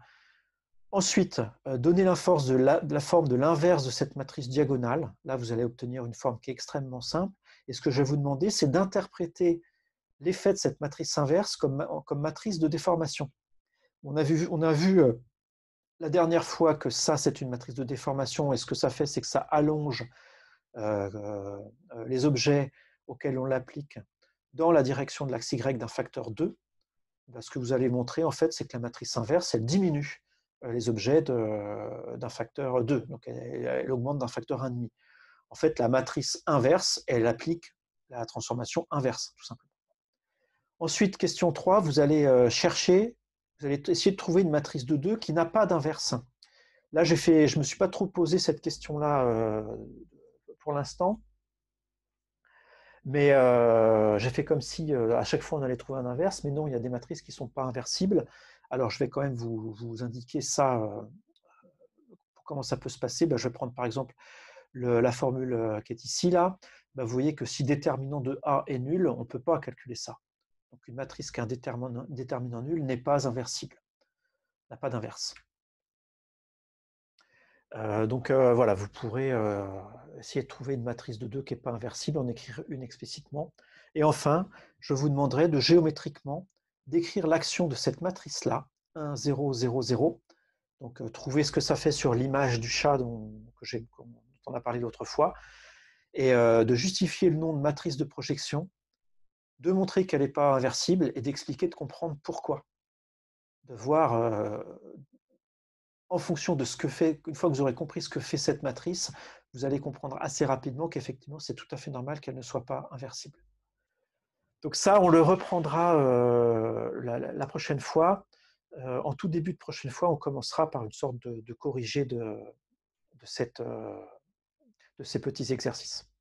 Ensuite, euh, donner la, force de forme de l'inverse de cette matrice diagonale. Là, vous allez obtenir une forme qui est extrêmement simple. Et ce que je vais vous demander, c'est d'interpréter l'effet de cette matrice inverse comme, matrice de déformation. On a vu, euh, la dernière fois que ça, c'est une matrice de déformation. Et ce que ça fait, c'est que ça allonge euh, les objets auxquels on l'applique dans la direction de l'axe Y d'un facteur 2. ce que vous allez montrer, en fait, c'est que la matrice inverse, elle diminue euh, les objets euh, d'un facteur 2, donc elle, augmente d'un facteur 1,5. En fait, la matrice inverse, elle applique la transformation inverse, tout simplement. Ensuite, question 3, vous allez euh, chercher, vous allez essayer de trouver une matrice de 2 qui n'a pas d'inverse. Là, fait, je ne me suis pas trop posé cette question-là pour l'instant, mais j'ai fait comme si à chaque fois on allait trouver un inverse, mais non, il y a des matrices qui ne sont pas inversibles. Alors, je vais quand même vous, indiquer ça, euh, comment ça peut se passer. Ben, je vais prendre par exemple la formule euh, qui est ici, là. Ben, vous voyez que si déterminant de A est nul, on ne peut pas calculer ça. Donc, une matrice qui a un déterminant, nul n'est pas inversible, n'a pas d'inverse. Euh, donc voilà, vous pourrez essayer de trouver une matrice de 2 qui n'est pas inversible, en écrire une explicitement. Et enfin, je vous demanderai de géométriquement d'écrire l'action de cette matrice-là, 1, 0, 0, 0. Donc, euh, trouver ce que ça fait sur l'image du chat dont, on a parlé l'autre fois, et euh, de justifier le nom de matrice de projection, de montrer qu'elle n'est pas inversible et d'expliquer, de comprendre pourquoi. De voir, euh, en fonction de ce que fait, une fois que vous aurez compris ce que fait cette matrice, vous allez comprendre assez rapidement qu'effectivement, c'est tout à fait normal qu'elle ne soit pas inversible. Donc ça, on le reprendra euh, la, prochaine fois. Euh, en tout début de prochaine fois, on commencera par une sorte de, corrigé euh, de ces petits exercices.